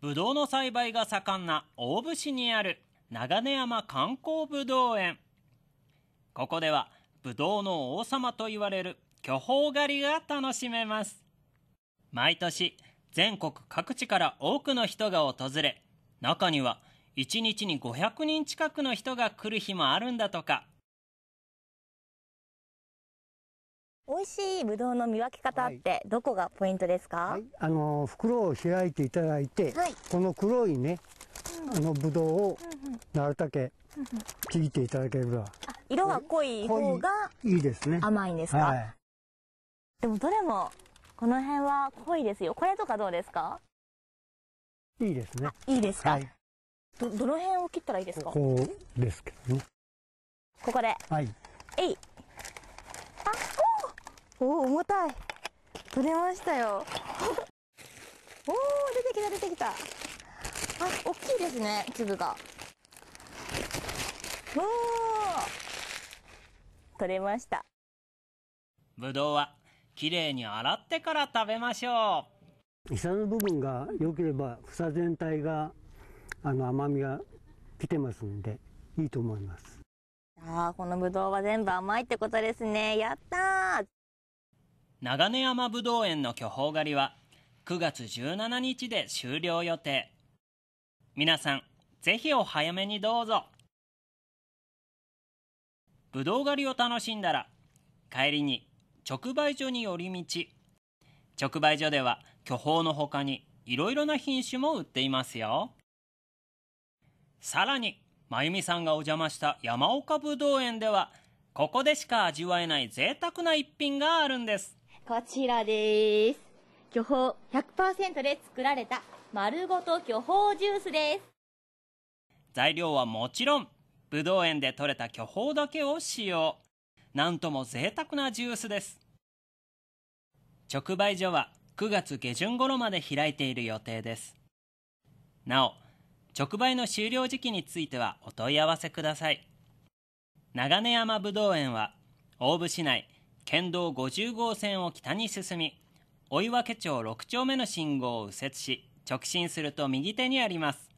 ぶどうの栽培が盛んな大府市にある長根山観光ぶどう園。ここでは、ぶどうの王様と言われる巨峰狩りが楽しめます。毎年、全国各地から多くの人が訪れ、中には1日に500人近くの人が来る日もあるんだとか。美味しいブドウの見分け方ってどこがポイントですか、はい、あの袋を開いていただいて、はい、この黒いね、あのブドウをなるだけ切っていただければ、色が濃い方がいいですね甘いんですか、はい、でもどれもこの辺は濃いですよこれとかどうですかいいですねいいですか、はいど、どの辺を切ったらいいですかここですけどねここではいえいおお、重たい。取れましたよ。おお、出てきた、出てきた。あ、大きいですね、粒が。おお、取れました。ぶどうは、きれいに洗ってから食べましょう。下の部分が良ければ、房全体が、あの、甘みが来てますんで、いいと思います。ああ、このぶどうは全部甘いってことですね。やったー長根山ぶどう園の巨峰狩りは9月17日で終了予定皆さんぜひお早めにどうぞぶどう狩りを楽しんだら帰りに直売所に寄り道直売所では巨峰のほかにいろいろな品種も売っていますよさらに真由美さんがお邪魔した山岡ぶどう園ではここでしか味わえない贅沢な一品があるんですこちらです。巨峰100%で作られた丸ごと巨峰ジュースです。材料はもちろん、ぶどう園で採れた巨峰だけを使用。なんとも贅沢なジュースです。直売所は9月下旬頃まで開いている予定です。なお、直売の終了時期についてはお問い合わせください。長根山ぶどう園は、大府市内県道50号線を北に進み、追分町6丁目の信号を右折し、直進すると右手にあります。